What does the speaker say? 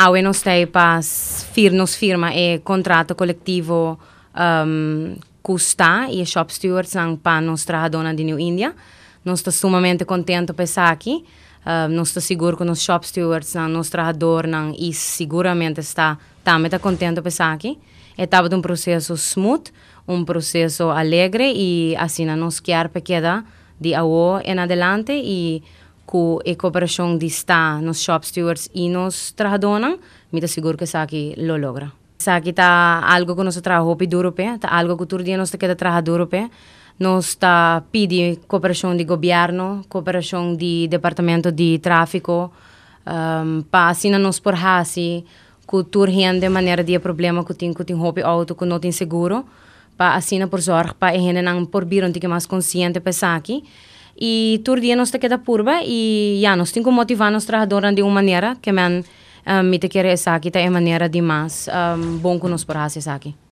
a ah, enostei pass fir nos firma e contrato colectivo um, custa e shop stewards ang pa nos dona de New India. Nós está sumamente contento para estar aqui. Uh, nós está seguro que nos shop stewards, ang nos trajador nang e seguramente está também está contente para estar aqui. É um processo smooth, um processo alegre e assim nós quer para queda de agora em adelante e ku cooperação presión dista nos shop stewards e nos trabalhadores, mi te seguro que saki lo logra. Saki ta algo que nos trajo pi duro pe, ta algo que tur día nos te queda traja duro pe. Nos ta pidi cooperación di gobierno, cooperación di departamento de tráfico, um, ehm, pa sina nos por hasi, ku tur de maneira de problema que tin que tin hopi auto que não tin seguro, pa asina por zorg pa ehenen ang por biron ti mais consciente pe saki. и турди еноста ке да пурба и јанос тинко мотивано страха доран да ди уманера ке мен те ке ресаките е манера димас, бонку нос пораси саки